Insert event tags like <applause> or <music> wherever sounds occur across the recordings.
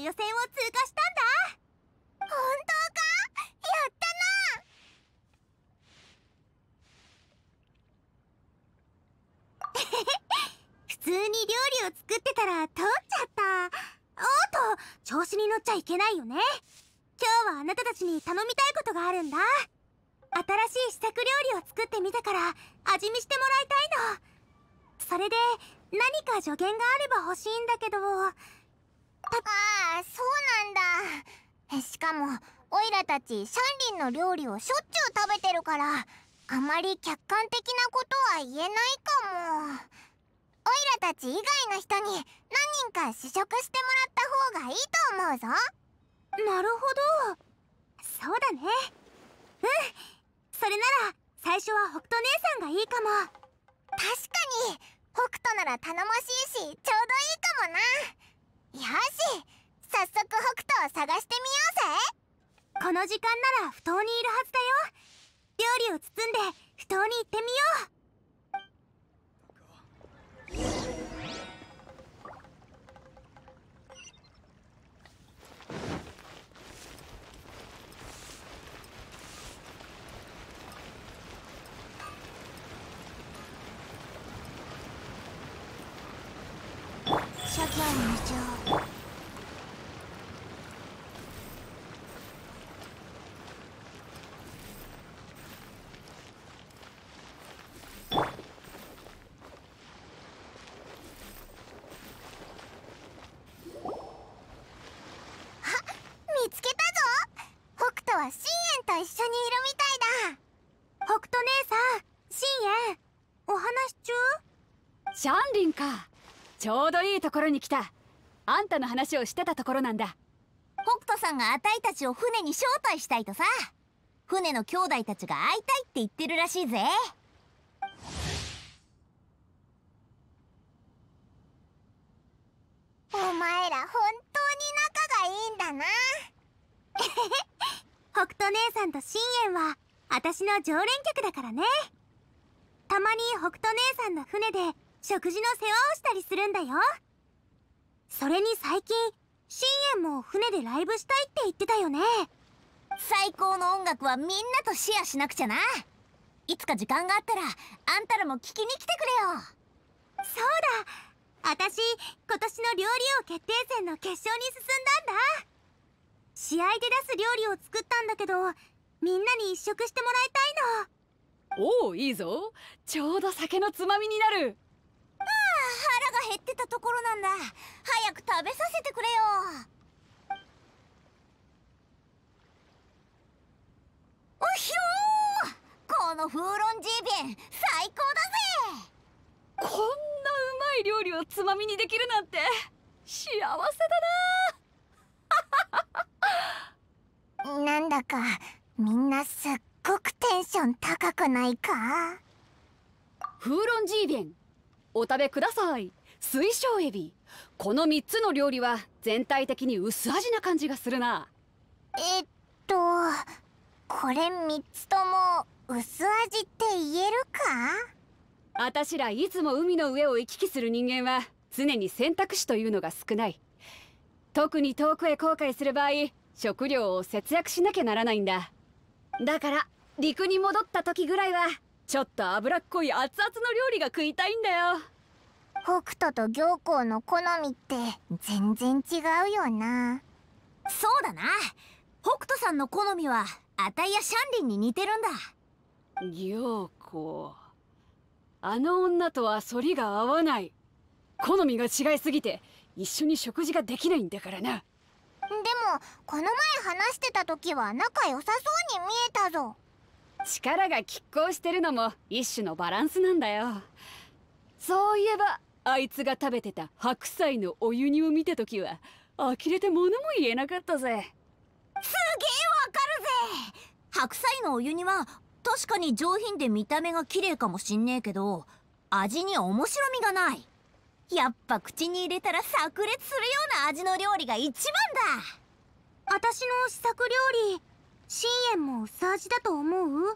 予選を通過したんだ本当かやったな <laughs> 普通に料理を作ってたら通っちゃったおっと調子に乗っちゃいけないよね今日はあなたたちに頼みたいことがあるんだ新しい試作料理を作ってみたから味見してもらいたいのそれで何か助言があれば欲しいんだけどああそうなんだしかもオイラたちシャンリンの料理をしょっちゅう食べてるからあまり客観的なことは言えないかもオイラたち以外の人に何人か試食してもらった方がいいと思うぞなるほどそうだねうんそれなら最初は北斗姉さんがいいかも確かに北斗なら頼もしいしちょうどいいかもなし早速北斗を探してみようぜこの時間なら不頭にいるはずだよ料理を包んで不頭に行ってみようと一緒にいるみたいだ北斗姉さん深夜お話中シャンリンかちょうどいいところに来たあんたの話をしてたところなんだ北斗さんがあたいたちを船に招待したいとさ船の兄弟たちが会いたいって言ってるらしいぜ私の常連客だからねたまに北斗姉さんの船で食事の世話をしたりするんだよそれに最近深淵も船でライブしたいって言ってたよね最高の音楽はみんなとシェアしなくちゃないつか時間があったらあんたらも聞きに来てくれよそうだ私今年の料理王決定戦の決勝に進んだんだ試合で出す料理を作ったんだけどみんなに一食してもらいたいのおおいいぞちょうど酒のつまみになるああ腹が減ってたところなんだ早く食べさせてくれよおひょこのフーロンジービン最高だぜこんなうまい料理をつまみにできるなんて幸せだな <laughs> なんだかみんなすっごくテンション高くないかフーロンジービンお食べください水晶エビこの3つの料理は全体的に薄味な感じがするなえっとこれ3つとも薄味って言えるかあたしらいつも海の上を行き来する人間は常に選択肢というのが少ない特に遠くへ後悔する場合食料を節約しなきゃならないんだだから陸に戻った時ぐらいはちょっと脂っこい熱々の料理が食いたいんだよ北斗と行幸の好みって全然違うよなそうだな北斗さんの好みはあたいやシャンリンに似てるんだ行幸あの女とは反りが合わない好みが違いすぎて一緒に食事ができないんだからなもこの前話してた時は仲良さそうに見えたぞ力が拮抗してるのも一種のバランスなんだよそういえばあいつが食べてた白菜のお湯煮を見た時は呆れて物も言えなかったぜすげえわかるぜ白菜のお湯煮は確かに上品で見た目が綺麗かもしんねえけど味に面白みがないやっぱ口に入れたら炸裂するような味の料理が一番だ私の試作料理深淵も薄味だと思う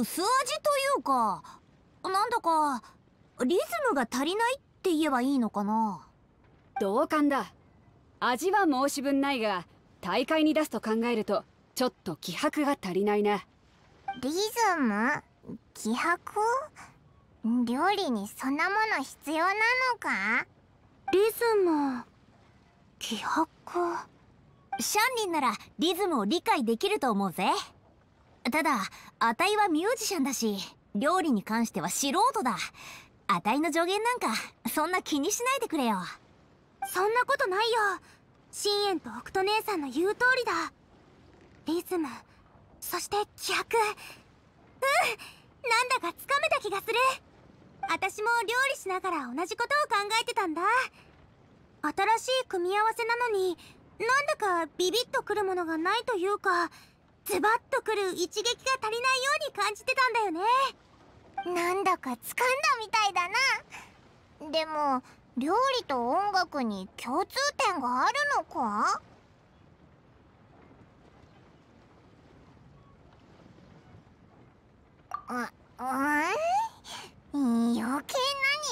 薄味というかなんだかリズムが足りないって言えばいいのかな同感だ味は申し分ないが大会に出すと考えるとちょっと気迫が足りないなリズム気迫料理にそんなもの必要なのかリズム気迫シャンリンならリズムを理解できると思うぜただあたいはミュージシャンだし料理に関しては素人だあたいの助言なんかそんな気にしないでくれよそんなことないよ深淵と北斗姉さんの言う通りだリズムそして気迫うんなんだかつかめた気がする私も料理しながら同じことを考えてたんだ新しい組み合わせなのになんだかビビッとくるものがないというかズバッとくる一撃が足りないように感じてたんだよねなんだか掴んだみたいだなでも料理と音楽に共通点があるのかうん余計何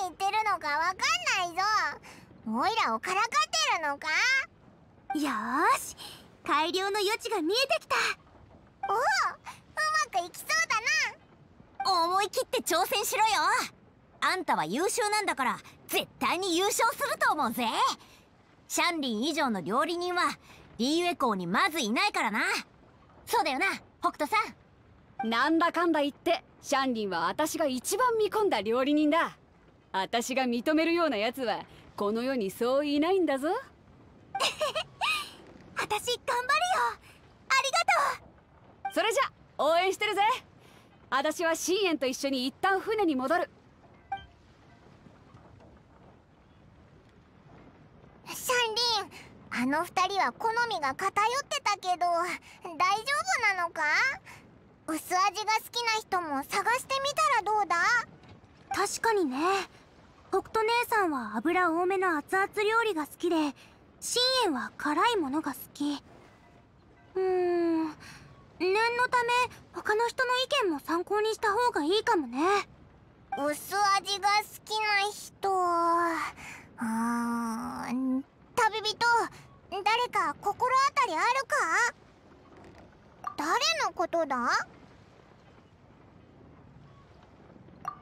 言ってるのかわかんないぞオイラをからかってるのかよし改良の余地が見えてきたおおうまくいきそうだな思い切って挑戦しろよあんたは優秀なんだから絶対に優勝すると思うぜシャンリン以上の料理人はリーウェーにまずいないからなそうだよな北斗さんなんだかんだ言ってシャンリンは私が一番見込んだ料理人だ私が認めるようなやつはこの世にそういないんだぞ <laughs> 私頑張るよありがとうそれじゃ応援してるぜ私は深淵と一緒に一旦船に戻るシャンリンあの二人は好みが偏ってたけど大丈夫なのか薄味が好きな人も探してみたらどうだ確かにね北斗姉さんは油多めの熱々料理が好きで深淵は辛いものが好きうーん念のため他の人の意見も参考にした方がいいかもね薄味が好きな人うん旅人誰か心当たりあるか誰のことだ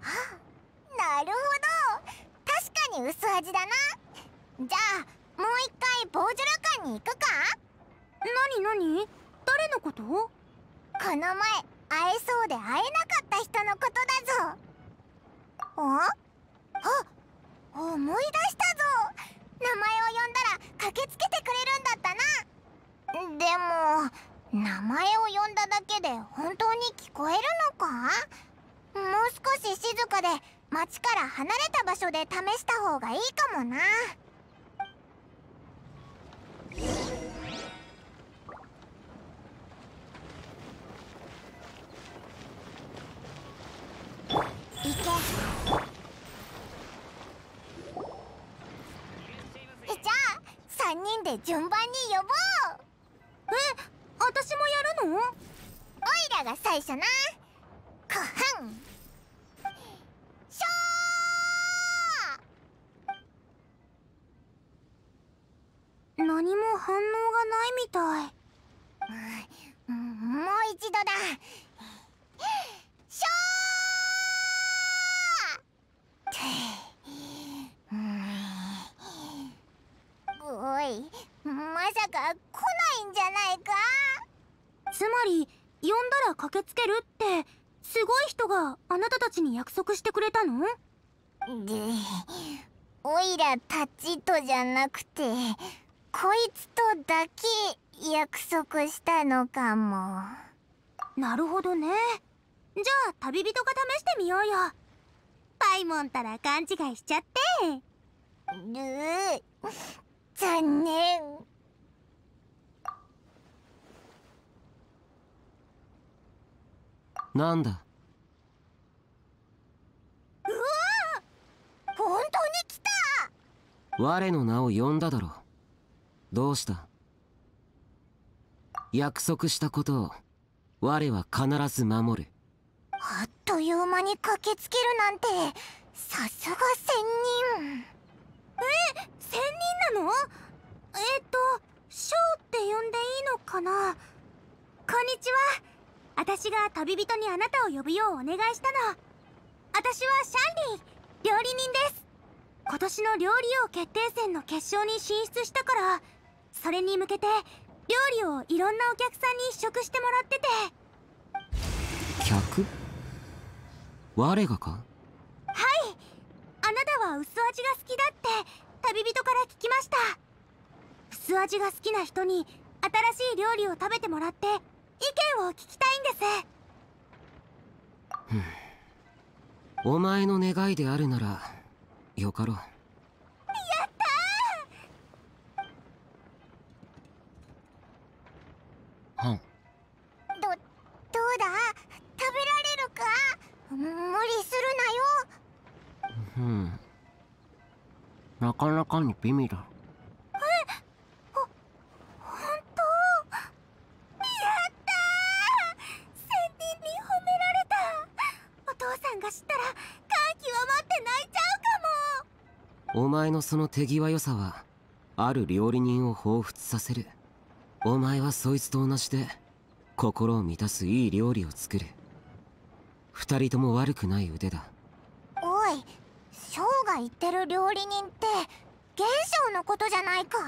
なるほど確かに薄味だなじゃあもう一回ボージョラ館に行くかなになに誰のことこの前会えそうで会えなかった人のことだぞああ思い出したぞ名前を呼んだら駆けつけてくれるんだったなでも名前を呼んだだけで本当に聞こえるのかもう少し静かで町から離れた場所で試した方がいいかもな。行け3人で順番に呼ぼうえ私もやるのおいらが最初なこはんしょ何も反応がないみたい、もう一度だしょー、うん、おいまさか来ないんじゃないかつまり呼んだら駆けつけるってすごい人があなたたちに約束してくれたのでおいらたちとじゃなくてこいつとだけ約束したのかもなるほどねじゃあ旅人が試してみようよパイモンたら勘違いしちゃってるー残念なんだうわ本当に来た我の名を呼んだだろうどうした約束したことを我は必ず守るあっという間に駆けつけるなんてさすが仙人え仙人なのえっ、とショーって呼んでいいのかなこんにちは私が旅人にあなたを呼ぶようお願いしたの私はシャンリー料理人です今年の料理王決定戦の決勝に進出したからそれに向けて料理をいろんなお客さんに試食してもらってて客我がかはいあなたは薄味が好きだって旅人から聞きました薄味が好きな人に新しい料理を食べてもらって意見を聞きたいんですお前の願いであるならよかろうやったはんどどうだ食べられるか無理するなようんなかなかに微妙だが知ったら感極まって泣いちゃうかもお前のその手際良さはある料理人を彷彿させるお前はそいつと同じで心を満たすいい料理を作る二人とも悪くない腕だおい翔が言ってる料理人って現象のことじゃないか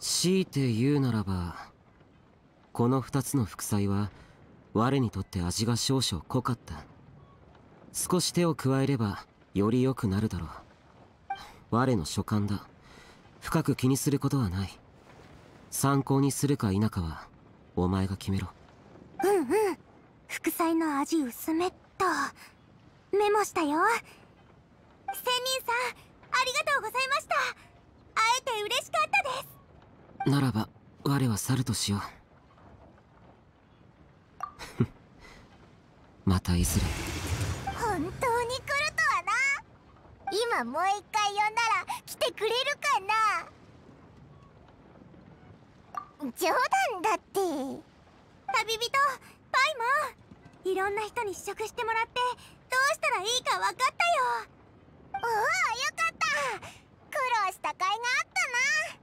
強いて言うならばこの2つの副菜は我にとって味が少々濃かった少し手を加えればより良くなるだろう我の所感だ深く気にすることはない参考にするか否かはお前が決めろうんうん副菜の味薄めっとメモしたよ仙人さんありがとうございました会えて嬉しかったですならば我は去るとしよう <laughs> またいずれ本当に来るとはな今もう一回呼んだら来てくれるかな冗談だって旅人パイもいろんな人に試食してもらってどうしたらいいか分かったよおおよかった苦労した甲斐があっ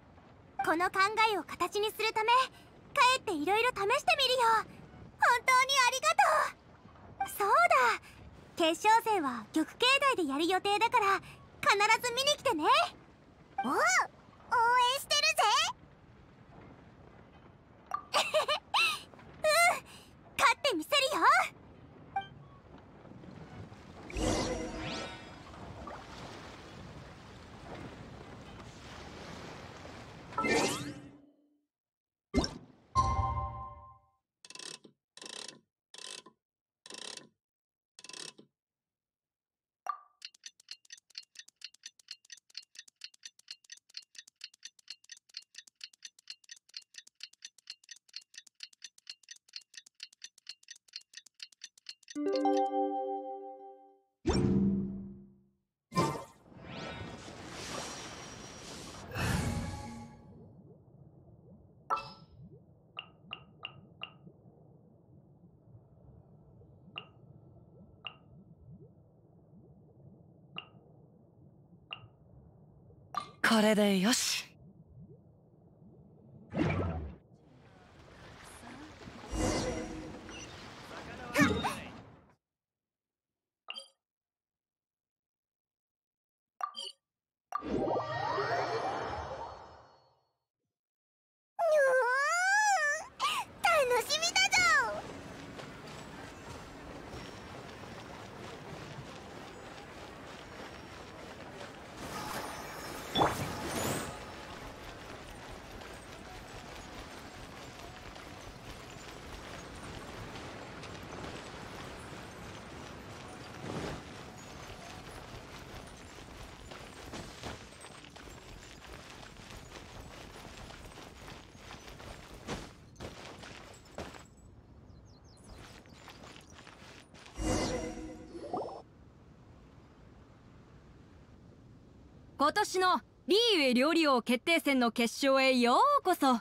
たなこの考えを形にするため帰っていろいろ試してみるよ当にありがとうそうだ決勝戦は玉境内でやる予定だから必ず見に来てねお応援してるぜうん勝ってみせるようん。これでよし今年のリーウェ料理王決定戦の決勝へようこそ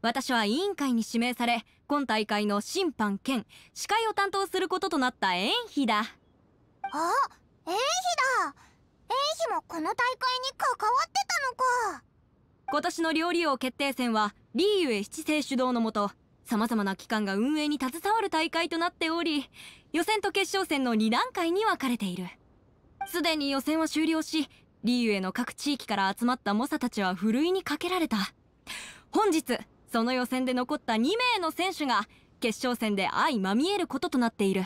私は委員会に指名され今大会の審判兼司会を担当することとなった縁妃だあ縁妃だ縁妃もこの大会に関わってたのか今年の料理王決定戦はリーウェ七世主導のもと様々な機関が運営に携わる大会となっており予選と決勝戦の2段階に分かれているすでに予選は終了しリーユへの各地域から集まった猛者たちはふるいにかけられた本日その予選で残った2名の選手が決勝戦で相まみえることとなっている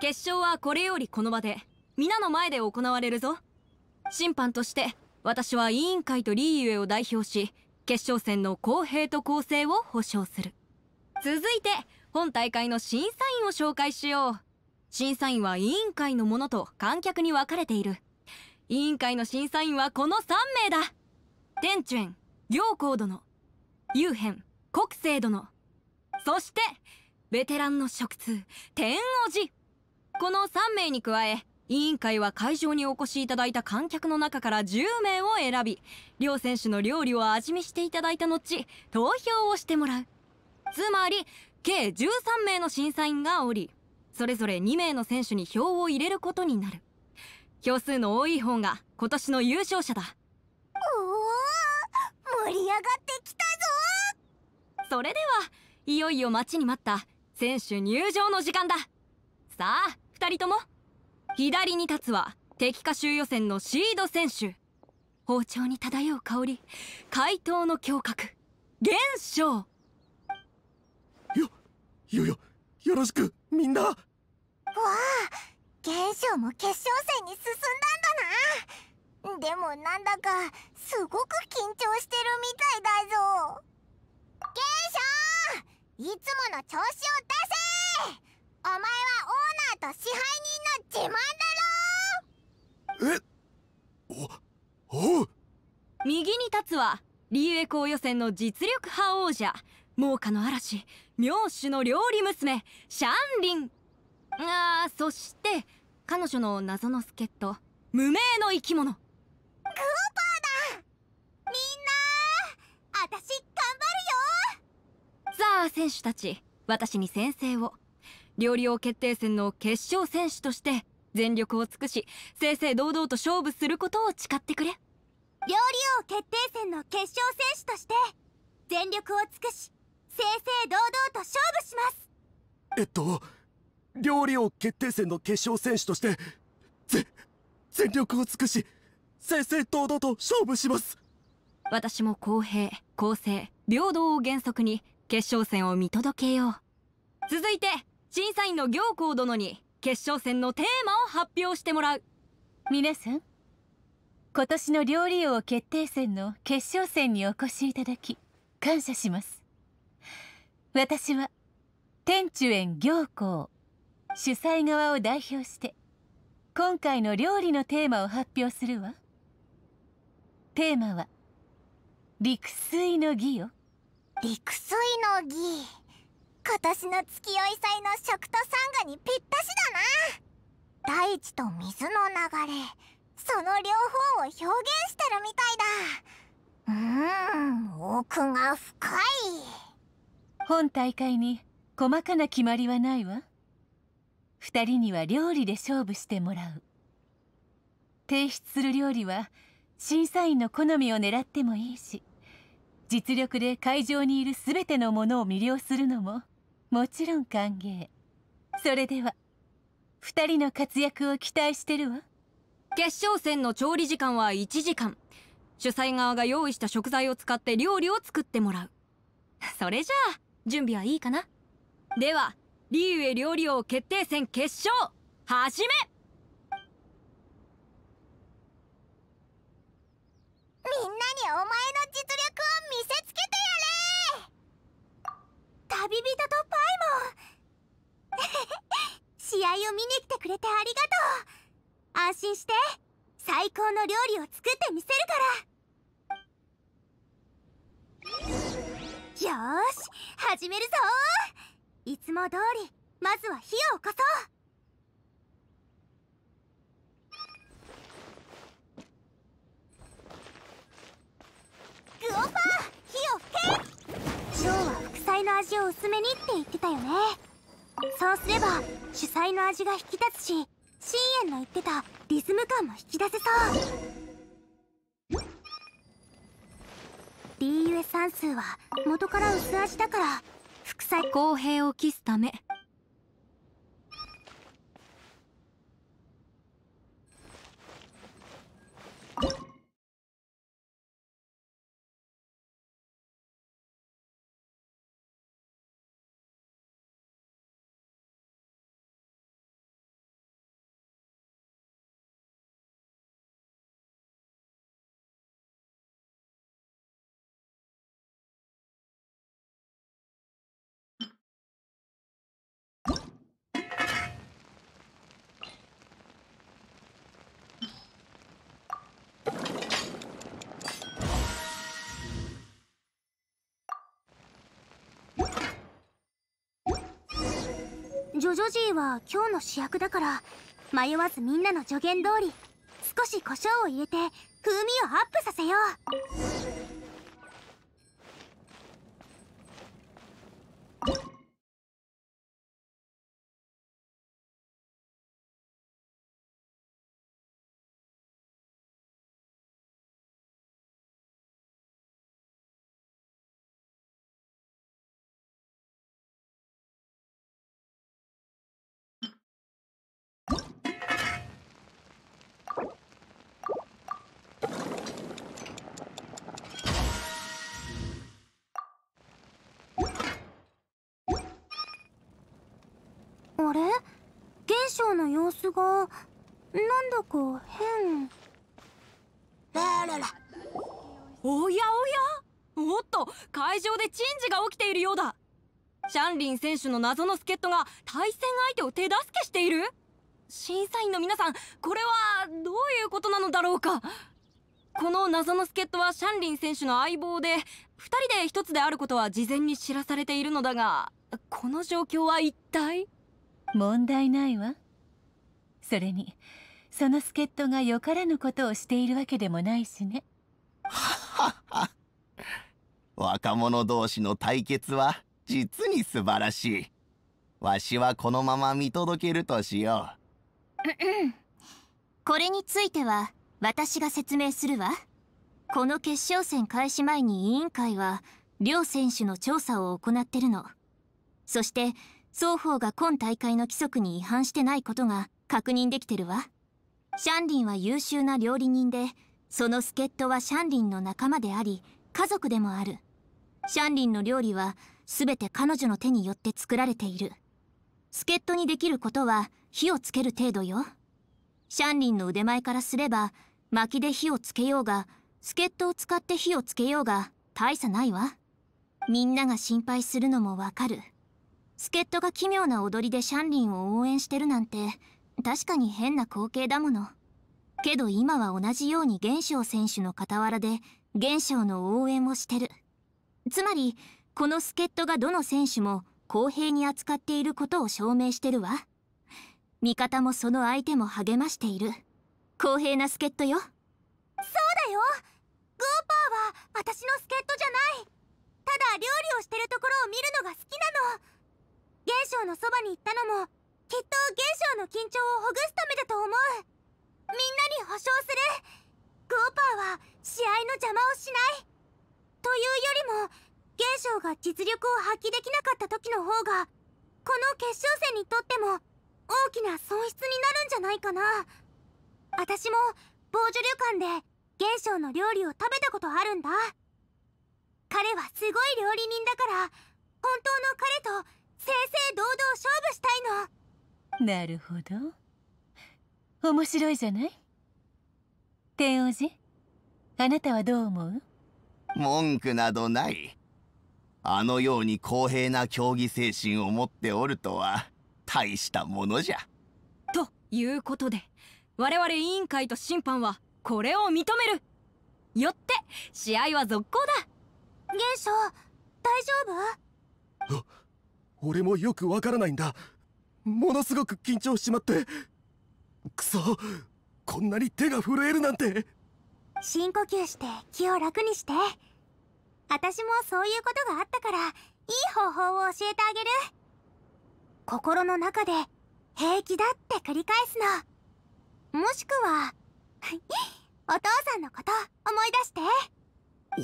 決勝はこれよりこの場で皆の前で行われるぞ審判として私は委員会とリーユエを代表し決勝戦の公平と公正を保証する続いて本大会の審査員を紹介しよう審査員は委員会のものと観客に分かれている委員会の審査員はこの3名だ天泉行光殿幽変国政殿そしてベテランの食通天王寺この3名に加え委員会は会場にお越しいただいた観客の中から10名を選び両選手の料理を味見していただいた後投票をしてもらうつまり計13名の審査員がおりそれぞれ2名の選手に票を入れることになる票数の多い方が今年の優勝者だおお盛り上がってきたぞそれではいよいよ待ちに待った選手入場の時間ださあ2人とも左に立つは敵下州予選のシード選手包丁に漂う香り怪盗の胸郭現象よよよよろしくみんなわあ現象も決勝戦に進んだんだなでもなんだかすごく緊張してるみたいだぞ現象いつもの調子を出せお前はオーナーと支配人の自慢だろえおおう右に立つはリーウェ公予選の実力派王者猛火の嵐妙手の料理娘シャンリンああそして彼女の謎の助っ人無名の生き物クーパーだみんな私頑張るよさあ選手たち私に先生を料理王決定戦の決勝選手として全力を尽くし正々堂々と勝負することを誓ってくれ料理王決定戦の決勝選手として全力を尽くし正々堂々と勝負しますえっと料理王決定戦の決勝選手としてぜ全力を尽くし正々堂々と勝負します私も公平公正平等を原則に決勝戦を見届けよう続いて審査員の行幸殿に決勝戦のテーマを発表してもらう皆さん今年の料理王決定戦の決勝戦にお越しいただき感謝します私は天中園行幸主催側を代表して今回の料理のテーマを発表するわテーマは「陸水の儀」よ陸水の儀今年の月酔い祭の食と参ガにぴったしだな大地と水の流れその両方を表現してるみたいだうん奥が深い本大会に細かな決まりはないわ2人には料理で勝負してもらう提出する料理は審査員の好みを狙ってもいいし実力で会場にいる全てのものを魅了するのももちろん歓迎それでは2人の活躍を期待してるわ決勝戦の調理時間は1時間主催側が用意した食材を使って料理を作ってもらうそれじゃあ準備はいいかなではリウ料理王決定戦決勝始めみんなにお前の実力を見せつけてやれ旅人とパイモン <laughs> 試合を見に来てくれてありがとう安心して最高の料理を作ってみせるからよし始めるぞいつも通りまずは火を起こそうグオファー火を吹け今日は副菜の味を薄めにって言ってたよねそうすれば主菜の味が引き立つし深淵の言ってたリズム感も引き出せそう DUS 算数は元から薄味だから副菜公平を期すためジョジョジーは今日の主役だから迷わずみんなの助言通り少し胡椒を入れて風味をアップさせようシの様子がなんだか変あららおやおやおっと会場で珍事が起きているようだシャンリン選手の謎の助っ人が対戦相手を手助けしている審査員の皆さんこれはどういうことなのだろうかこの謎の助っ人はシャンリン選手の相棒で2人で1つであることは事前に知らされているのだがこの状況は一体問題ないわそれにその助っ人がよからぬことをしているわけでもないしね <laughs> 若者同士の対決は実に素晴らしいわしはこのまま見届けるとしよううんうんこれについては私が説明するわこの決勝戦開始前に委員会は両選手の調査を行ってるのそして双方が今大会の規則に違反してないことが確認できてるわシャンリンは優秀な料理人でその助っ人はシャンリンの仲間であり家族でもあるシャンリンの料理は全て彼女の手によって作られている助っ人にできることは火をつける程度よシャンリンの腕前からすれば薪で火をつけようが助っ人を使って火をつけようが大差ないわみんなが心配するのもわかる助っ人が奇妙な踊りでシャンリンを応援してるなんて確かに変な光景だものけど今は同じように元翔選手の傍らで元翔の応援をしてるつまりこの助っ人がどの選手も公平に扱っていることを証明してるわ味方もその相手も励ましている公平な助っ人よそうだよグーパーは私の助っ人じゃないただ料理をしてるところを見るのが好きなの元将のそばに行ったのもきっと現象の緊張をほぐすためだと思うみんなに保証するゴーパーは試合の邪魔をしないというよりも現象が実力を発揮できなかった時の方がこの決勝戦にとっても大きな損失になるんじゃないかな私も防除旅館で現象の料理を食べたことあるんだ彼はすごい料理人だから本当の彼と正々堂々勝負したいのなるほど面白いじゃない天王寺あなたはどう思う文句などないあのように公平な競技精神を持っておるとは大したものじゃということで我々委員会と審判はこれを認めるよって試合は続行だ現象大丈夫俺もよくわからないんだものすごく緊張しちまってくそこんなに手が震えるなんて深呼吸して気を楽にして私もそういうことがあったからいい方法を教えてあげる心の中で平気だって繰り返すのもしくは <laughs> お父さんのこと思い出して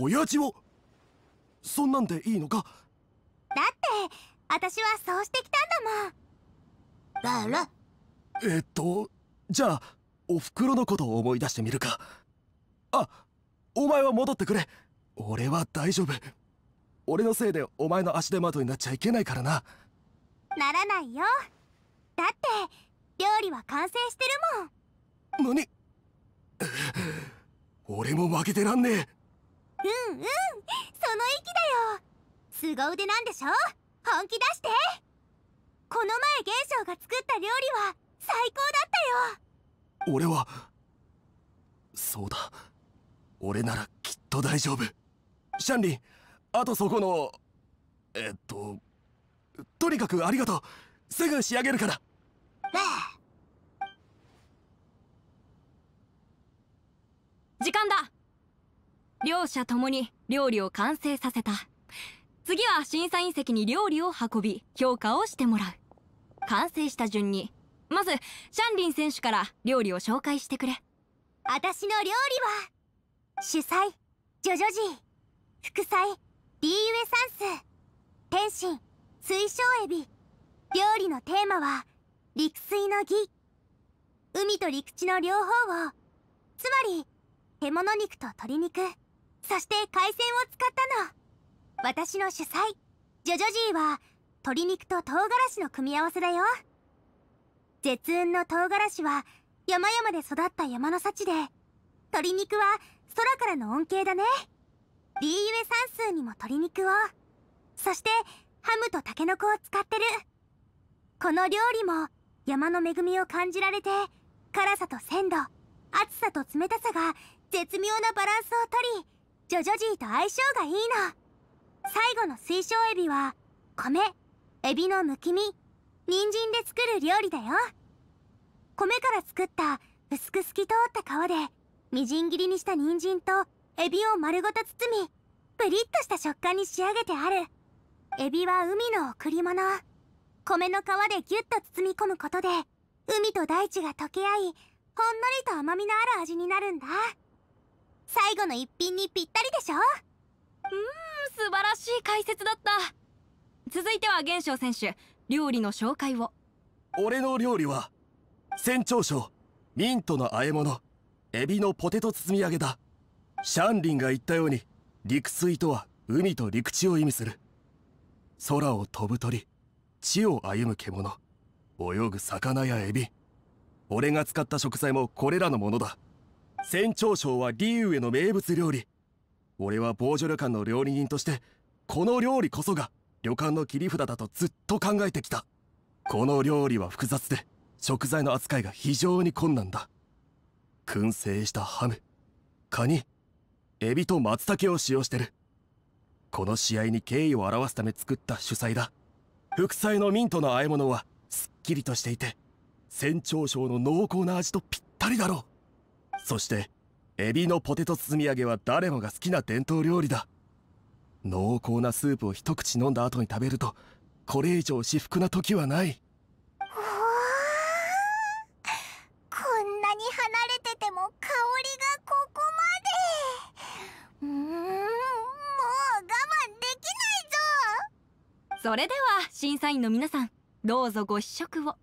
親父をそんなんでいいのかだって私はそうしてきたんだもんららえっとじゃあおふくろのことを思い出してみるかあお前は戻ってくれ俺は大丈夫俺のせいでお前の足手まといになっちゃいけないからなならないよだって料理は完成してるもん何俺も負けてらんねえうんうんその息だよ凄腕なんでしょ本気出してこの前元将が作った料理は最高だったよ俺はそうだ俺ならきっと大丈夫シャンリンあとそこのえっととにかくありがとうすぐ仕上げるから時間だ両者ともに料理を完成させた次は審査員席に料理を運び評価をしてもらう完成した順にまずシャンリン選手から料理を紹介してくれ私の料理は主菜ジョジョジー副菜リーウエサンス天津水晶エビ料理のテーマは陸水の儀海と陸地の両方をつまり獣肉と鶏肉そして海鮮を使ったの私の主菜ジョジョジーは鶏肉と唐辛子の組み合わせだよ絶雲の唐辛子は山々で育った山の幸で鶏肉は空からの恩恵だねリーゆえ算数にも鶏肉をそしてハムとタケノコを使ってるこの料理も山の恵みを感じられて辛さと鮮度暑さと冷たさが絶妙なバランスをとりジョジョジーと相性がいいの最後の水晶エビは米エビのむき身人参で作る料理だよ米から作った薄く透き通った皮でみじん切りにした人参とエビを丸ごと包みプリッとした食感に仕上げてあるエビは海の贈り物米の皮でギュッと包み込むことで海と大地が溶け合いほんのりと甘みのある味になるんだ最後の一品にぴったりでしょうん素晴らしい解説だった続いては玄翔選手料理の紹介を俺の料理は船長賞ミントの和え物エビのポテト包み揚げだシャンリンが言ったように陸水とは海と陸地を意味する空を飛ぶ鳥地を歩む獣泳ぐ魚やエビ俺が使った食材もこれらのものだ船長賞はリウへの名物料理俺はボージョル館の料理人としてこの料理こそが旅館の切り札だとずっと考えてきたこの料理は複雑で食材の扱いが非常に困難だ燻製したハムカニエビと松茸を使用してるこの試合に敬意を表すため作った主菜だ副菜のミントの和え物はすっきりとしていて船長賞の濃厚な味とぴったりだろうそしてエビのポテト包み揚げは誰もが好きな伝統料理だ濃厚なスープを一口飲んだ後に食べるとこれ以上至福な時はないこんなに離れてても香りがここまでうんもう我慢できないぞそれでは審査員の皆さんどうぞご試食を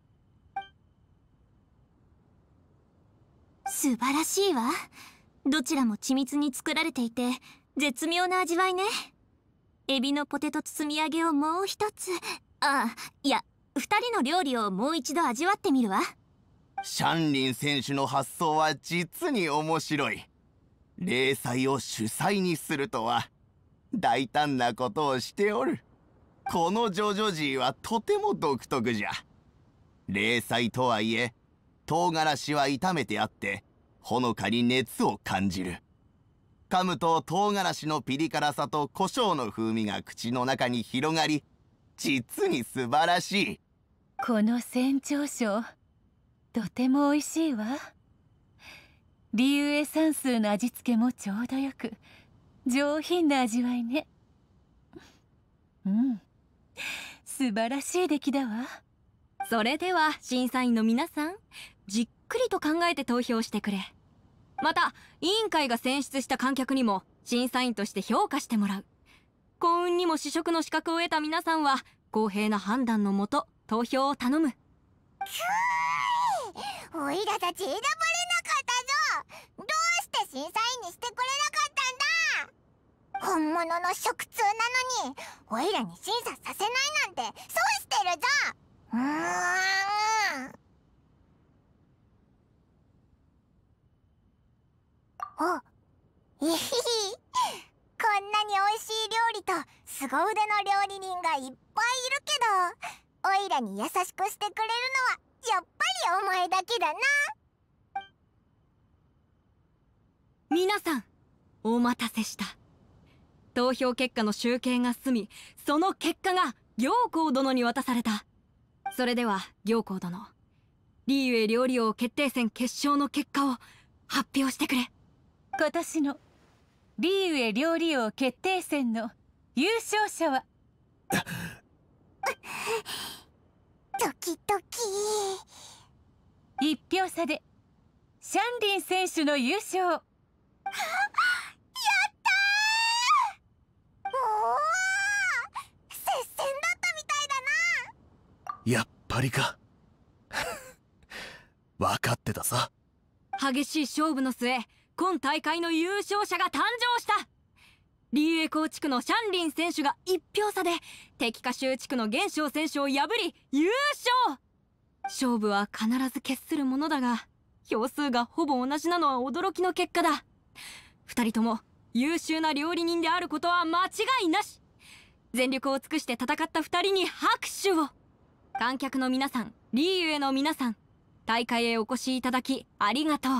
素晴らしいわどちらも緻密に作られていて絶妙な味わいねエビのポテト包み揚げをもう一つああいや二人の料理をもう一度味わってみるわシャンリン選手の発想は実に面白い霊祭を主催にするとは大胆なことをしておるこのジョジョジーはとても独特じゃ霊祭とはいえ唐辛子は炒めてあってほのかに熱を感じる噛むと唐辛子のピリ辛さと胡椒の風味が口の中に広がり実に素晴らしいこの船長賞とても美味しいわ理由へ算数の味付けもちょうどよく上品な味わいねうん素晴らしい出来だわそれでは審査員の皆さんじっくりと考えて投票してくれまた委員会が選出した観客にも審査員として評価してもらう幸運にも試食の資格を得た皆さんは公平な判断のもと投票を頼むューおいらたち選ばれなかったぞどうして審査員にしてくれなかったんだ本物の食通なのにおいらに審査させないなんて損してるぞうーんあえひひこんなに美味しい料理と凄腕の料理人がいっぱいいるけどオイラに優しくしてくれるのはやっぱりお前だけだな皆さんお待たせした投票結果の集計が済みその結果が行幸殿に渡されたそれでは行幸殿リーウェ料理王決定戦決勝の結果を発表してくれ今年のリーウェ料理王決定戦の優勝者はドキドキ一票差でシャンリン選手の優勝やったーおー接戦だったみたいだなやっぱりか <laughs> 分かってたさ激しい勝負の末今大会の優勝者が誕生した竜栄校地区のシャンリン選手が1票差で敵下州地区の玄翔選手を破り優勝勝負は必ず決するものだが票数がほぼ同じなのは驚きの結果だ2人とも優秀な料理人であることは間違いなし全力を尽くして戦った2人に拍手を観客の皆さんリーユへの皆さん大会へお越しいただきありがとう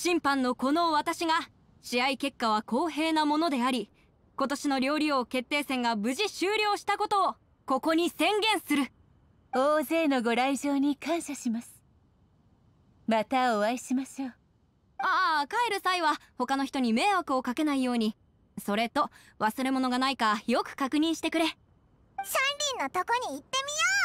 審判のこの私が試合結果は公平なものであり今年の料理王決定戦が無事終了したことをここに宣言する大勢のご来場に感謝しますまたお会いしましょうああ帰る際は他の人に迷惑をかけないようにそれと忘れ物がないかよく確認してくれ三輪のとこに行ってみよう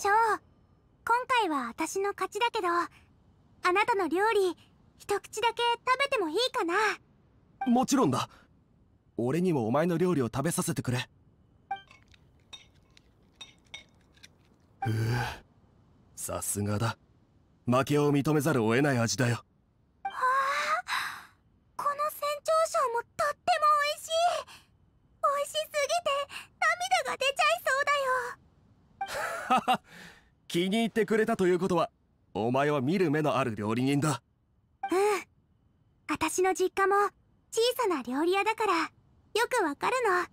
しょう今回は私の勝ちだけどあなたの料理一口だけ食べてもいいかなもちろんだ俺にもお前の料理を食べさせてくれふうさすがだ負けを認めざるを得ない味だよはあこの船長賞もとっても美味しい美味しすぎて涙が出ちゃいそう <laughs> 気に入ってくれたということはお前は見る目のある料理人だうん私の実家も小さな料理屋だからよくわかるの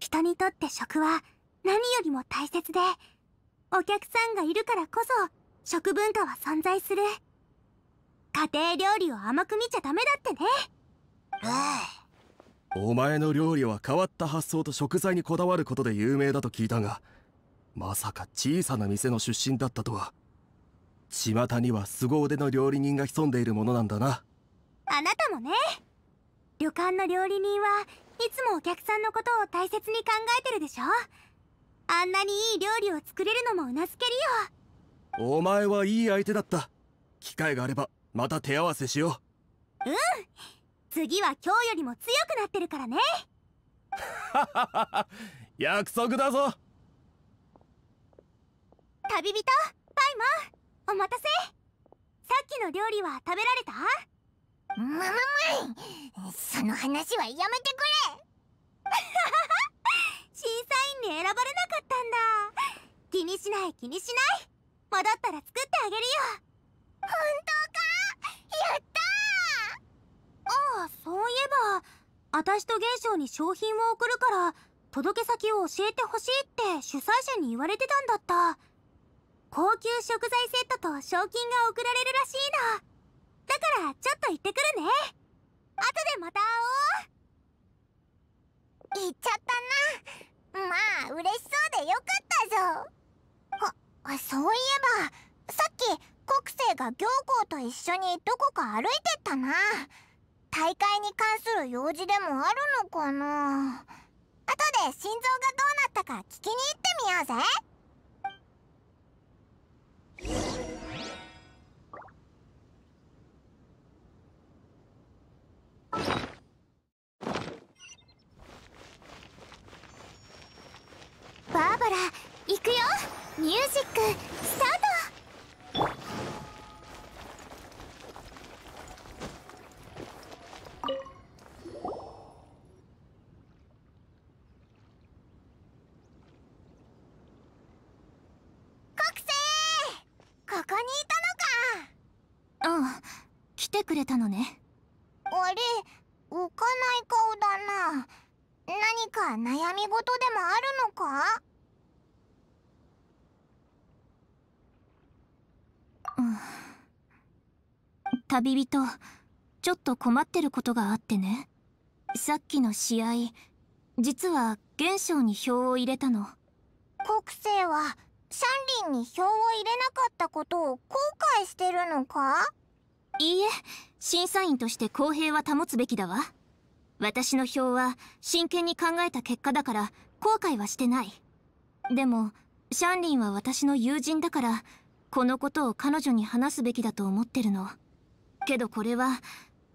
人にとって食は何よりも大切でお客さんがいるからこそ食文化は存在する家庭料理を甘く見ちゃダメだってねお前の料理は変わった発想と食材にこだわることで有名だと聞いたがまさか小さな店の出身だったとは巷には凄腕の料理人が潜んでいるものなんだなあなたもね旅館の料理人はいつもお客さんのことを大切に考えてるでしょあんなにいい料理を作れるのもうなずけるよお前はいい相手だった機会があればまた手合わせしよううん次は今日よりも強くなってるからね <laughs> 約束だぞ旅人パイモンお待たせさっきの料理は食べられたむむむいその話はやめてくれ審査員に選ばれなかったんだ気にしない気にしない戻ったら作ってあげるよ本当かやったああそういえば私と現象に商品を送るから届け先を教えてほしいって主催者に言われてたんだった高級食材セットと賞金が贈られるらしいのだからちょっと行ってくるね後でまた会おう行っちゃったなまあ嬉しそうでよかったぞあそういえばさっき国政が行幸と一緒にどこか歩いてったな大会に関する用事でもあるのかな後で心臓がどうなったか聞きに行ってみようぜバーバラ行くよミュージックれたのねあれ浮かない顔だな何か悩み事でもあるのか旅人ちょっと困ってることがあってねさっきの試合実は現象に票を入れたの国政はリンに票を入れなかったことを後悔してるのかいいえ審査員として公平は保つべきだわ私の票は真剣に考えた結果だから後悔はしてないでもシャンリンは私の友人だからこのことを彼女に話すべきだと思ってるのけどこれは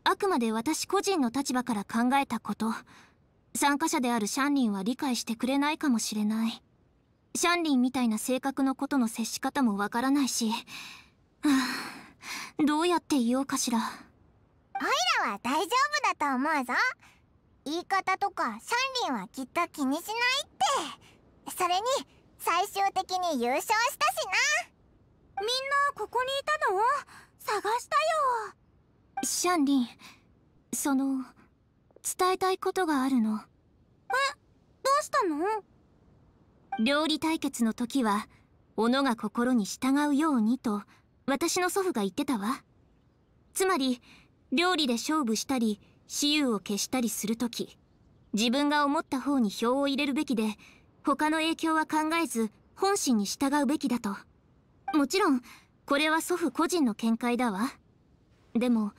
あくまで私個人の立場から考えたこと参加者であるシャンリンは理解してくれないかもしれないシャンリンみたいな性格のことの接し方もわからないしはどうやって言おうかしらオイラは大丈夫だと思うぞ言い方とかシャンリンはきっと気にしないってそれに最終的に優勝したしなみんなここにいたの探したよシャンリンその伝えたいことがあるのえどうしたの料理対決の時は斧が心に従うようにと私の祖父が言ってたわつまり料理で勝負したり私有を消したりする時自分が思った方に票を入れるべきで他の影響は考えず本心に従うべきだともちろんこれは祖父個人の見解だわでも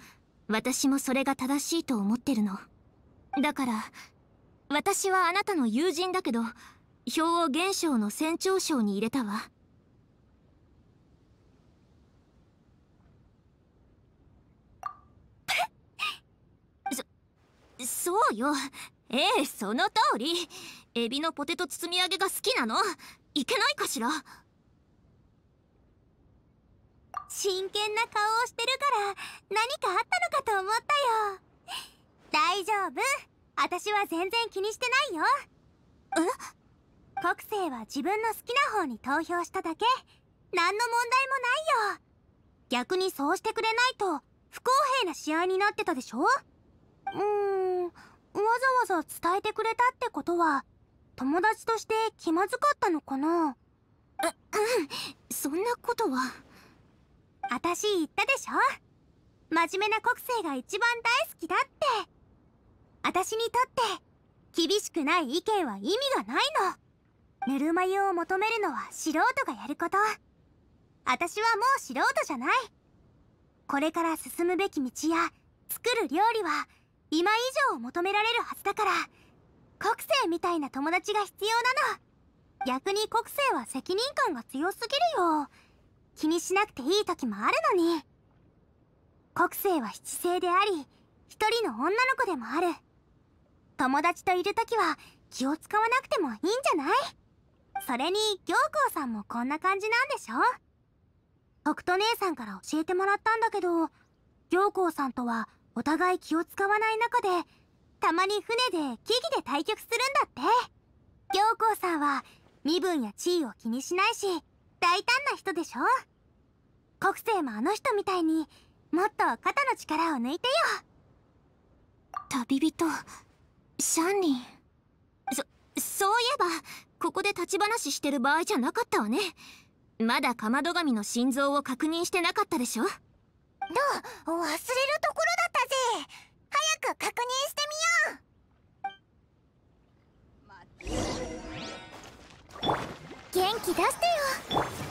私もそれが正しいと思ってるのだから私はあなたの友人だけど票を現象の船長賞に入れたわそうよええその通りエビのポテト包み揚げが好きなのいけないかしら真剣な顔をしてるから何かあったのかと思ったよ大丈夫私は全然気にしてないよえ国政は自分の好きな方に投票しただけ何の問題もないよ逆にそうしてくれないと不公平な試合になってたでしょうんわざわざ伝えてくれたってことは友達として気まずかったのかなううんそんなことは私言ったでしょ真面目な国生が一番大好きだって私にとって厳しくない意見は意味がないのぬるま湯を求めるのは素人がやること私はもう素人じゃないこれから進むべき道や作る料理は今以上求められるはずだから国政みたいな友達が必要なの逆に国政は責任感が強すぎるよ気にしなくていい時もあるのに国政は七星であり一人の女の子でもある友達といる時は気を使わなくてもいいんじゃないそれに行幸さんもこんな感じなんでしょ北斗姉さんから教えてもらったんだけど行幸さんとはお互い気を使わない中でたまに船で木々で対局するんだって行光さんは身分や地位を気にしないし大胆な人でしょ国政もあの人みたいにもっと肩の力を抜いてよ旅人シャンリンそそういえばここで立ち話してる場合じゃなかったわねまだかまど神の心臓を確認してなかったでしょどう忘れるところだったぜ早く確認してみよう元気出してよ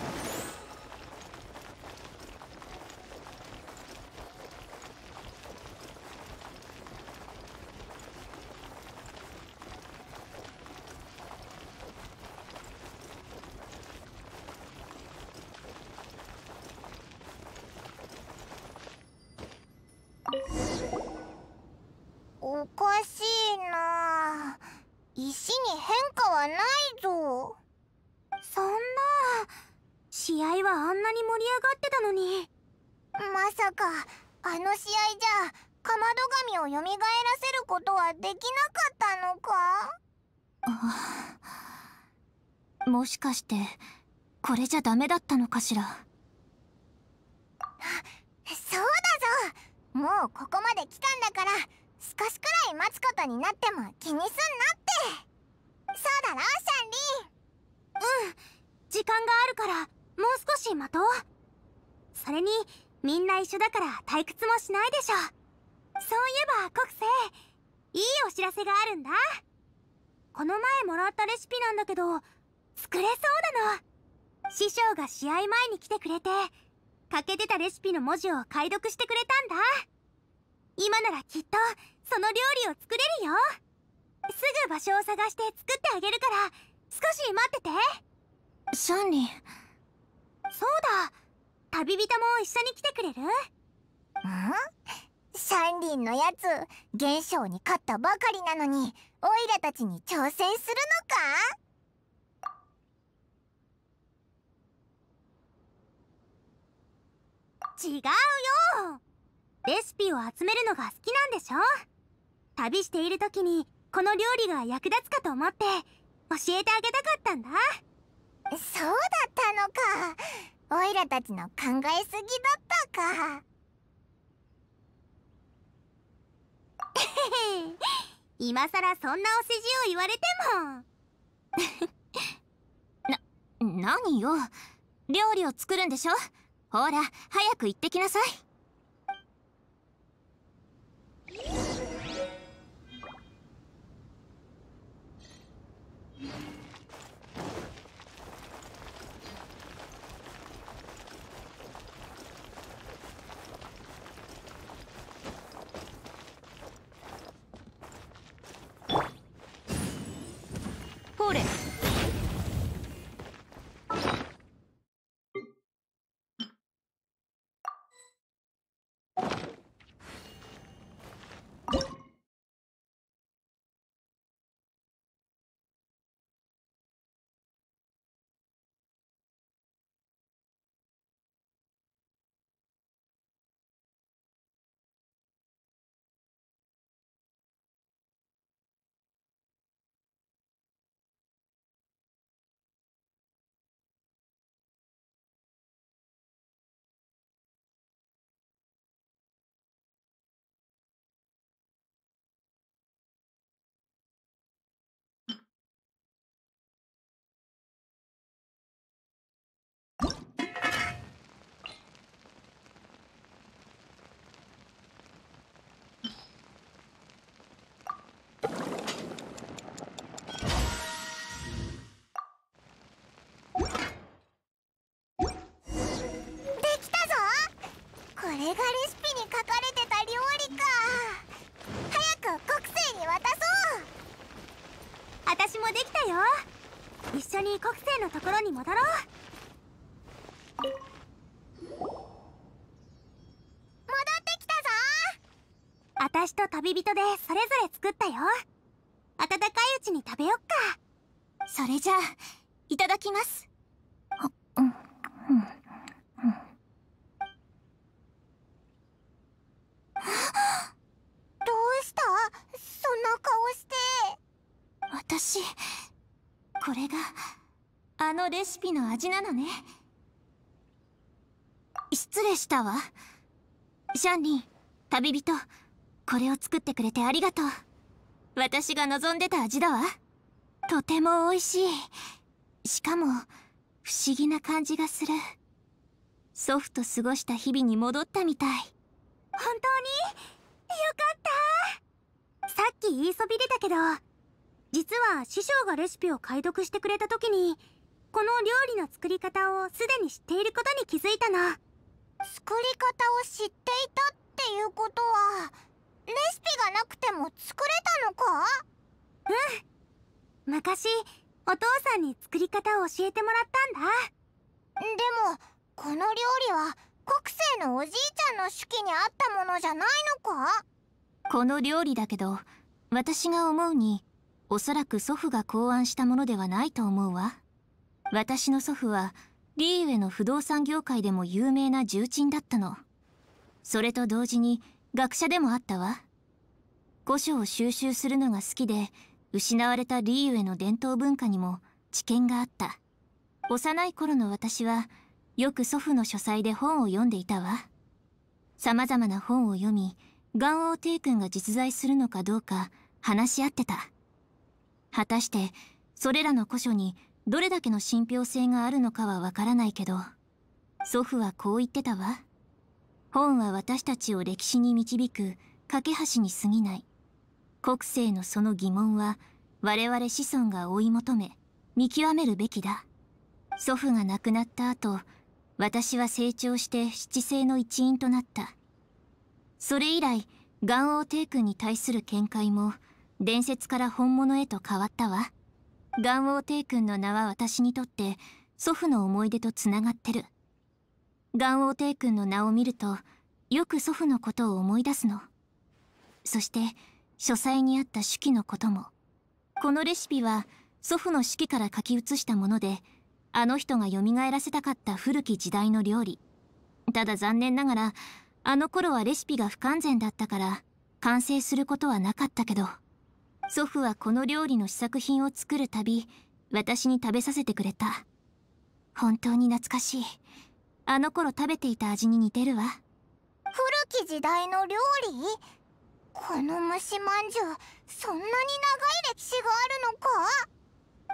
してこれじゃダメだったのかしらそうだぞもうここまで来たんだから少しくらい待つことになっても気にすんなってそうだろシャンリンうん時間があるからもう少し待とうそれにみんな一緒だから退屈もしないでしょそういえば国生いいお知らせがあるんだこの前もらったレシピなんだけど作れそうなの師匠が試合前に来てくれて欠けてたレシピの文字を解読してくれたんだ今ならきっとその料理を作れるよすぐ場所を探して作ってあげるから少し待っててシャンリーそうだ旅人も一緒に来てくれるうんシャンリンのやつ現象に勝ったばかりなのにオイラたちに挑戦するのか違うよレシピを集めるのが好きなんでしょ旅している時にこの料理が役立つかと思って教えてあげたかったんだそうだったのかオイラたちの考えすぎだったか <laughs> 今さらそんなお世辞を言われても <laughs> な何よ料理を作るんでしょほら早く行ってきなさいれがレシピに書かれてた料理か早く国政に渡そう私もできたよ一緒に国生のところに戻ろう戻ってきたぞ私と旅人でそれぞれ作ったよ温かいうちに食べよっかそれじゃあいただきますな顔して私これがあのレシピの味なのね失礼したわシャンリン旅人これを作ってくれてありがとう私が望んでた味だわとても美味しいしかも不思議な感じがする祖父と過ごした日々に戻ったみたい本当によかったさっき言いそびれたけど実は師匠がレシピを解読してくれた時にこの料理の作り方をすでに知っていることに気づいたの作り方を知っていたっていうことはレシピがなくても作れたのかうん昔お父さんに作り方を教えてもらったんだでもこの料理は国政のおじいちゃんの手記にあったものじゃないのかこの料理だけど私が思うにおそらく祖父が考案したものではないと思うわ私の祖父はリーウェの不動産業界でも有名な重鎮だったのそれと同時に学者でもあったわ古書を収集するのが好きで失われたリーウェの伝統文化にも知見があった幼い頃の私はよく祖父の書斎で本を読んでいたわさまざまな本を読みガンオテイ君が実在するのかどうか話し合ってた果たしてそれらの古書にどれだけの信憑性があるのかはわからないけど祖父はこう言ってたわ本は私たちを歴史に導く架け橋に過ぎない国政のその疑問は我々子孫が追い求め見極めるべきだ祖父が亡くなった後私は成長して七星の一員となったそれ以来元王帝君に対する見解も伝説から本物へと変わったわ元王帝君の名は私にとって祖父の思い出とつながってる元王帝君の名を見るとよく祖父のことを思い出すのそして書斎にあった手記のこともこのレシピは祖父の手記から書き写したものであの人が蘇らせたかった古き時代の料理ただ残念ながらあの頃はレシピが不完全だったから完成することはなかったけど祖父はこの料理の試作品を作るたび私に食べさせてくれた本当に懐かしいあの頃食べていた味に似てるわ古き時代の料理この蒸しまんじゅうそんなに長い歴史が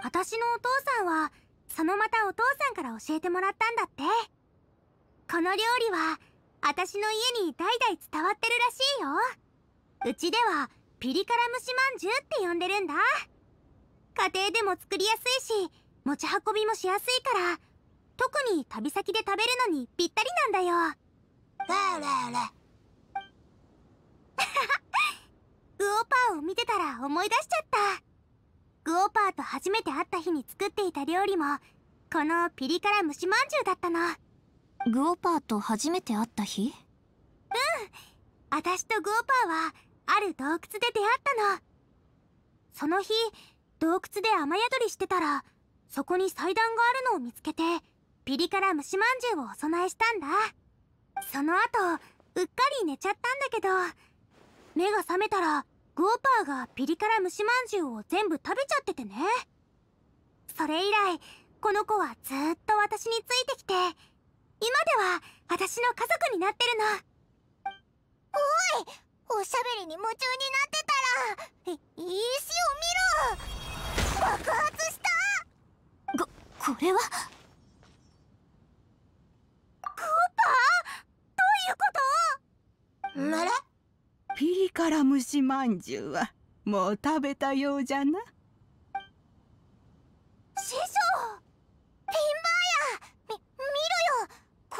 あるのか私のお父さんはそのまたお父さんから教えてもらったんだってこの料理は私の家に代々伝わってるらしいようちではピリ辛蒸しまんじゅうって呼んでるんだ家庭でも作りやすいし持ち運びもしやすいから特に旅先で食べるのにぴったりなんだよらあらグオ <laughs> パーを見てたら思い出しちゃったグオパーと初めて会った日に作っていた料理もこのピリ辛蒸しまんじゅうだったのグオパーと初めて会った日うん私とグオパーはある洞窟で出会ったのその日洞窟で雨宿りしてたらそこに祭壇があるのを見つけてピリ辛蒸しまんじゅうをお供えしたんだその後うっかり寝ちゃったんだけど目が覚めたらグオパーがピリ辛蒸しまんじゅうを全部食べちゃっててねそれ以来この子はずっと私についてきて今では私の家族になってるのおいおしゃべりに夢中になってたら石を見ろ爆発したここれはクーパーどういうことあれピリ辛蒸しまんじゅうはもう食べたようじゃな師匠ピンバーやみ見ろよ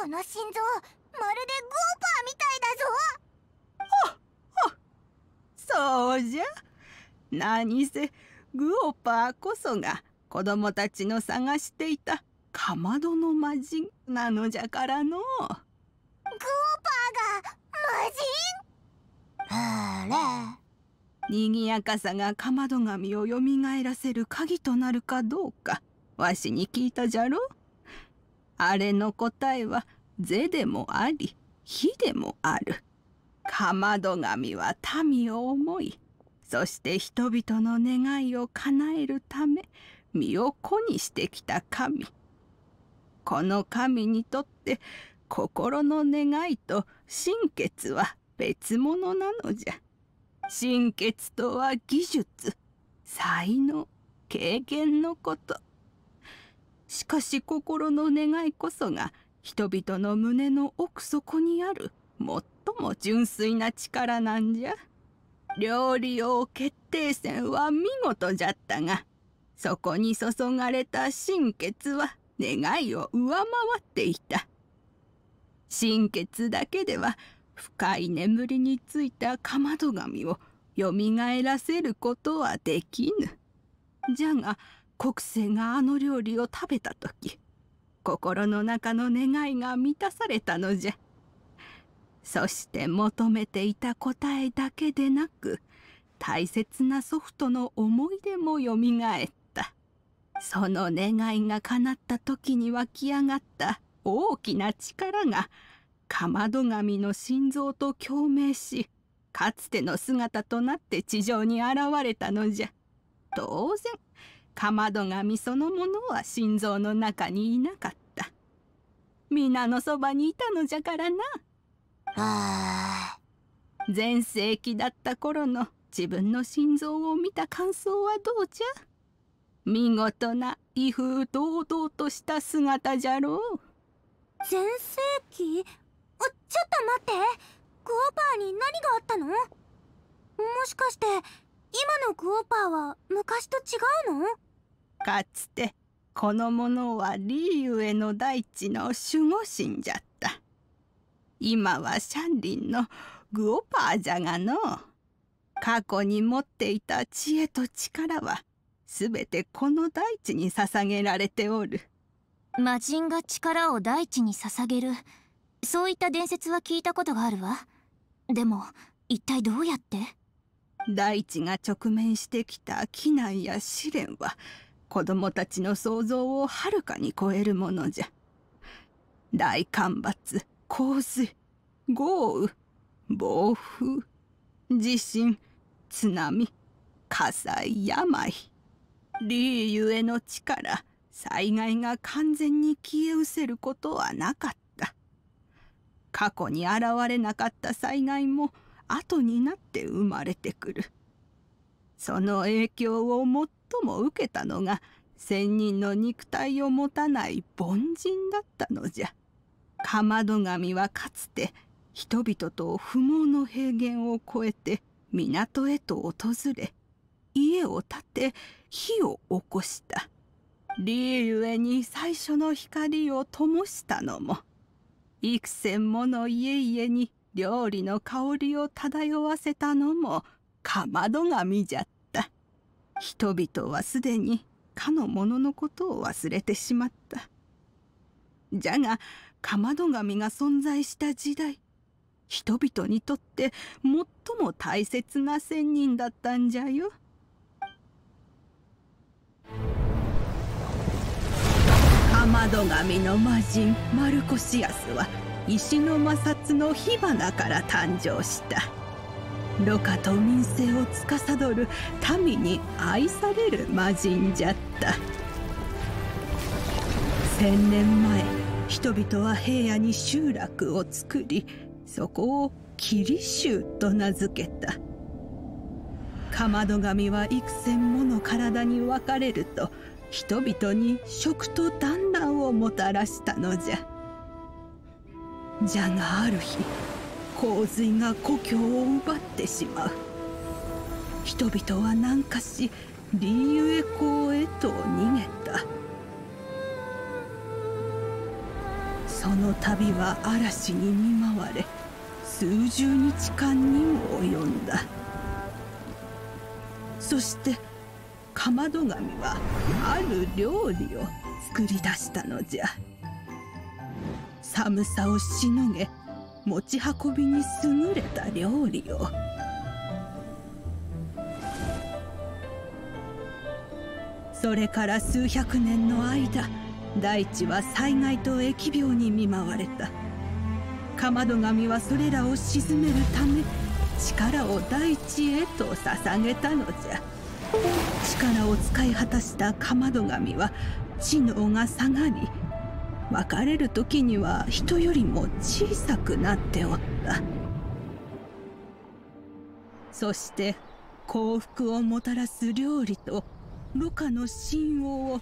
この心臓まるでゴーパーみたいだぞそうじゃ何せグオパーこそが子供たちの探していたかまどの魔人なのじゃからのグオパーが魔人はれ賑やかさがかまど神をよみがえらせる鍵となるかどうかわしに聞いたじゃろあれの答えは是でもあり非でもある。かまど神は民を思いそして人々の願いを叶えるため身を粉にしてきた神この神にとって心の願いと心血は別物なのじゃ心血とは技術才能経験のことしかし心の願いこそが人々の胸の奥底にある最も純粋な力なんじゃ料理王決定戦は見事じゃったがそこに注がれた心血は願いを上回っていた心血だけでは深い眠りについたかまど神をよみがえらせることはできぬじゃが国政があの料理を食べた時心の中の願いが満たされたのじゃそして求めていた答えだけでなく大切な祖父との思い出もよみがえったその願いが叶った時に湧き上がった大きな力がかまど神の心臓と共鳴しかつての姿となって地上に現れたのじゃ当然かまど神そのものは心臓の中にいなかった皆のそばにいたのじゃからなあ全盛期だった頃の自分の心臓を見た感想はどうじゃ見事な威風堂々とした姿じゃろう全盛期ちょっと待ってクオーパーに何があったのもしかして今のクオーパーは昔と違うのかつてこの者はリーウェの大地の守護神じゃった今はシャンリンのグオパーじゃがの過去に持っていた知恵と力は全てこの大地に捧げられておる魔人が力を大地に捧げるそういった伝説は聞いたことがあるわでも一体どうやって大地が直面してきた危難や試練は子供たちの想像をはるかに超えるものじゃ大干ばつ洪水豪雨暴風地震津波火災病理ゆえの力災害が完全に消え失せることはなかった過去に現れなかった災害も後になって生まれてくるその影響をも受けたのが仙人の肉体を持たない凡人だったのじゃかまど神はかつて人々と不毛の平原を越えて港へと訪れ家を建て火を起こした理由ゆえに最初の光を灯したのも幾千もの家々に料理の香りを漂わせたのもかまど神じゃった。人々はすでにかの者ののことを忘れてしまったじゃがかまど神が存在した時代人々にとって最も大切な仙人だったんじゃよ。かまど神の魔人マルコシアスは石の摩擦の火花から誕生した。ろ過と民性を司る民に愛される魔人じゃった千年前人々は平野に集落を作りそこを霧州と名付けたかまど神は幾千もの体に分かれると人々に食と団らんをもたらしたのじゃじゃがある日洪水が故郷を奪ってしまう人々は南下し林遊港へと逃げたその旅は嵐に見舞われ数十日間にも及んだそしてかまど神はある料理を作り出したのじゃ寒さをしのげ持ち運びに優れた料理をそれから数百年の間大地は災害と疫病に見舞われたかまど神はそれらを鎮めるため力を大地へと捧げたのじゃ力を使い果たしたかまど神は知能が下がり別れる時には人よりも小さくなっておったそして幸福をもたらす料理とろ過の神王を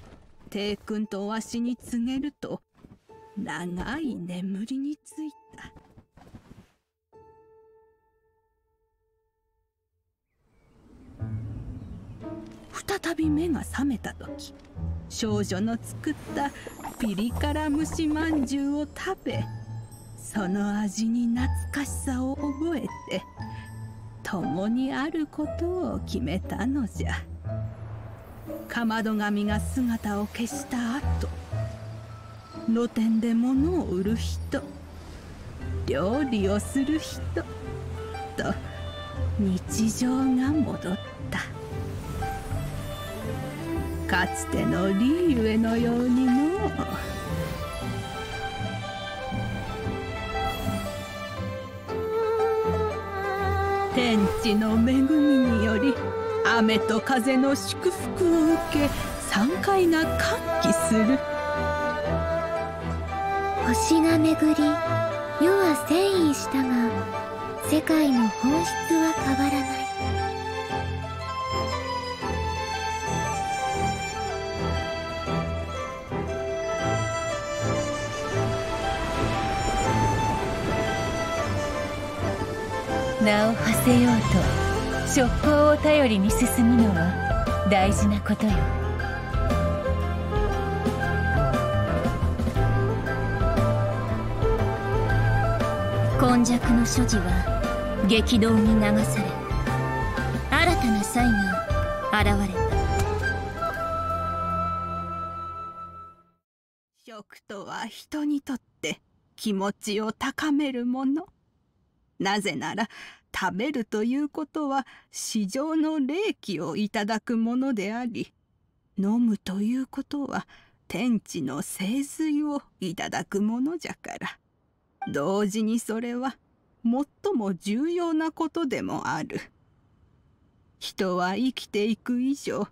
帝君とわしに告げると長い眠りについた。再び目が覚めた時少女の作ったピリ辛蒸しまんじゅうを食べその味に懐かしさを覚えて共にあることを決めたのじゃかまど神が姿を消した後露店で物を売る人料理をする人と日常が戻った。かつてのリーウェのようにの天地の恵みにより雨と風の祝福を受け山海が歓喜する星が巡り世は遷移したが世界の本質は変わらない名を馳せようと職法を頼りに進むのは大事なことよ今弱の所持は激動に流され新たな才が現れた食とは人にとって気持ちを高めるものなぜなら食べるということは市場の霊気をいただくものであり飲むということは天地の聖水をいただくものじゃから同時にそれは最も重要なことでもある人は生きていく以上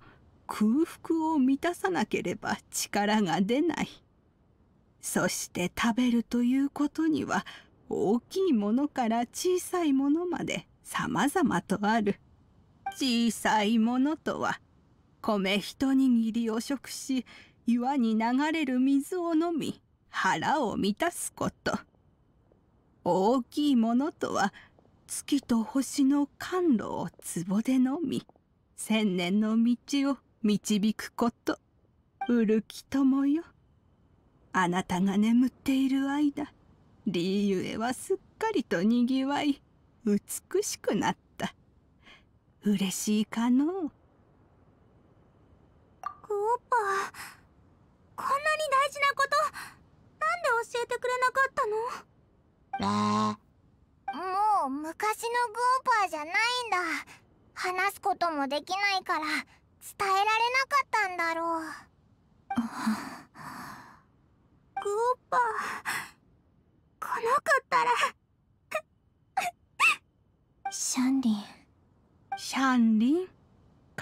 空腹を満たさなければ力が出ないそして食べるということには大きいものから小さいものまで様々とある小さいものとは米一握りを食し岩に流れる水を飲み腹を満たすこと大きいものとは月と星の甘露を壺で飲み千年の道を導くことるきもよあなたが眠っている間理ゆえはすっかりとにぎわい美しくなった嬉しいかのクオッパこんなに大事なことなんで教えてくれなかったのもう昔のグオッパーじゃないんだ話すこともできないから伝えられなかったんだろうグオッパー来なかったらシャンリンシャンリン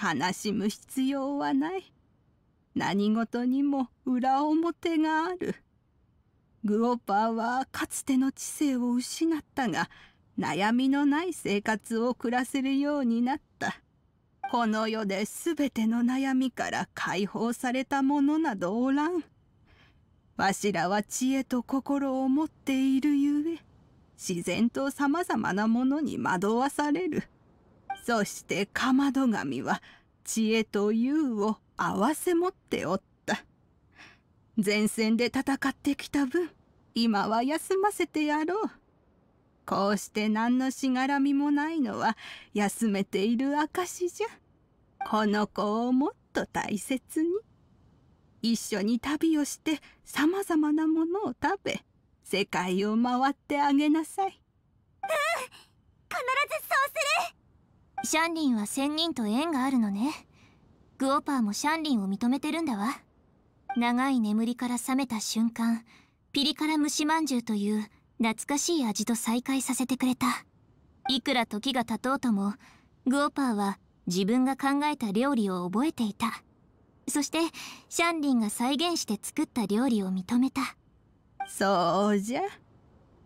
悲しむ必要はない何事にも裏表があるグオパーはかつての知性を失ったが悩みのない生活を暮らせるようになったこの世で全ての悩みから解放された者などおらんわしらは知恵と心を持っているゆえ自然とさまざまなものに惑わされるそしてかまど神は知恵と勇を併せ持っておった前線で戦ってきた分今は休ませてやろうこうして何のしがらみもないのは休めている証じゃこの子をもっと大切に。一緒に旅をしてさまざまなものを食べ世界を回ってあげなさいうん必ずそうするシャンリンは仙人と縁があるのねグオパーもシャンリンを認めてるんだわ長い眠りから覚めた瞬間ピリ辛蒸しまんじゅうという懐かしい味と再会させてくれたいくら時が経とうともグオパーは自分が考えた料理を覚えていたそしてシャンリンが再現して作った料理を認めたそうじゃ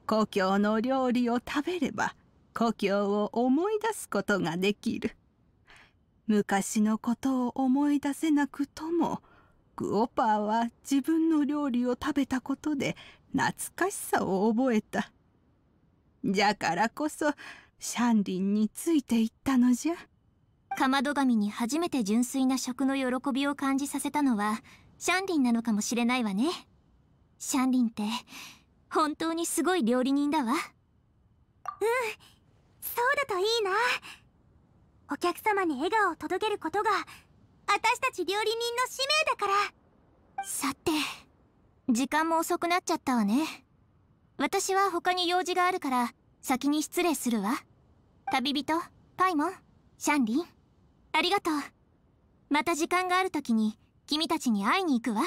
故郷の料理を食べれば故郷を思い出すことができる昔のことを思い出せなくともグオパーは自分の料理を食べたことで懐かしさを覚えたじゃからこそシャンリンについていったのじゃ。かまど神に初めて純粋な食の喜びを感じさせたのはシャンリンなのかもしれないわねシャンリンって本当にすごい料理人だわうんそうだといいなお客様に笑顔を届けることが私たち料理人の使命だからさて時間も遅くなっちゃったわね私は他に用事があるから先に失礼するわ旅人パイモンシャンリンありがとうまた時間がある時に君たちに会いに行くわ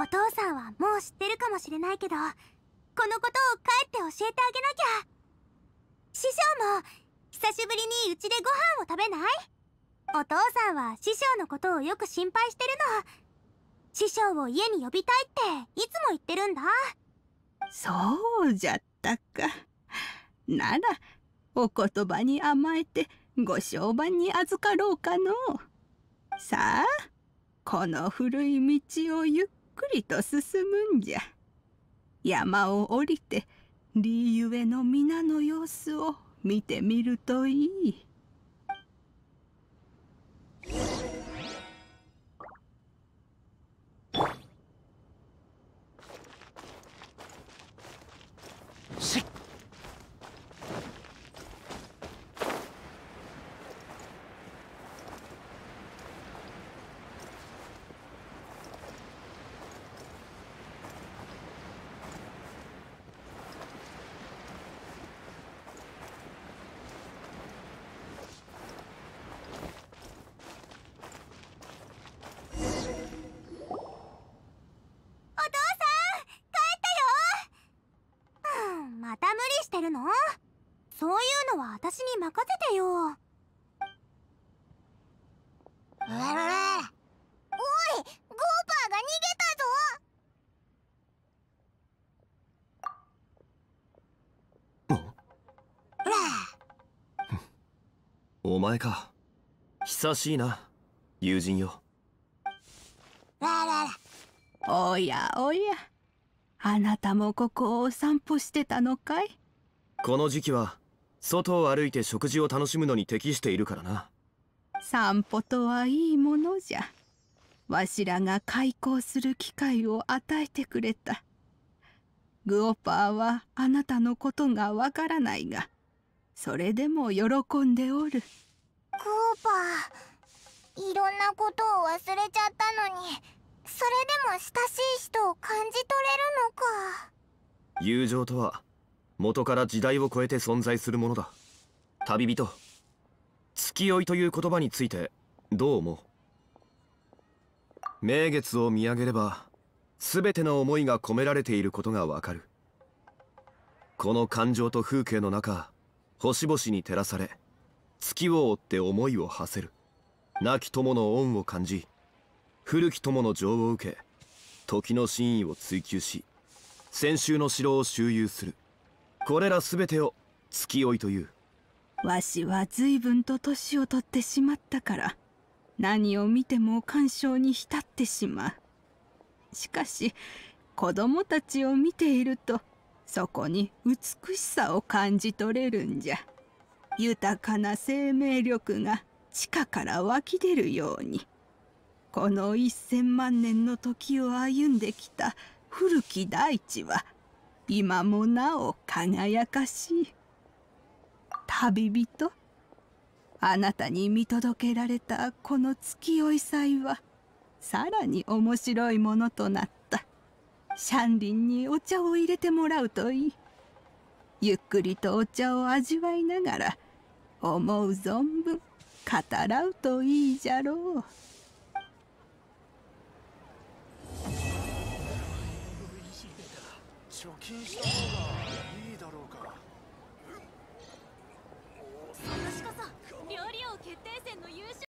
お父さんはもう知ってるかもしれないけどこのことを帰って教えてあげなきゃ師匠も久しぶりにうちでご飯を食べないお父さんは師匠のことをよく心配してるの師匠を家に呼びたいっていつも言ってるんだそうじゃったか。ならお言葉に甘えてご商売に預かろうかのさあこの古い道をゆっくりと進むんじゃ山を下りてーゆえの皆の様子を見てみるといい。お前か久しいな友人よおやおやあなたもここをお散歩してたのかいこの時期は外を歩いて食事を楽しむのに適しているからな散歩とはいいものじゃわしらが開校する機会を与えてくれたグオパーはあなたのことがわからないがそれでも喜んでおるクーパーいろんなことを忘れちゃったのにそれでも親しい人を感じ取れるのか友情とは元から時代を超えて存在するものだ旅人月追いという言葉についてどう思う名月を見上げれば全ての思いが込められていることがわかるこの感情と風景の中星々に照らされ月を追って思いを馳せる亡き友の恩を感じ古き友の情を受け時の真意を追求し先週の城を周遊するこれら全てを月追いというわしは随分と年を取ってしまったから何を見ても感傷に浸ってしまうしかし子供たちを見ているとそこに美しさを感じ取れるんじゃ豊かな生命力が地下から湧き出るようにこの一千万年の時を歩んできた古き大地は今もなお輝かしい旅人あなたに見届けられたこの月酔い祭はさらに面白いものとなった。シャンリンにお茶を入れてもらうといいゆっくりとお茶を味わいながら思う存分語らうといいじゃろう。貯金した方が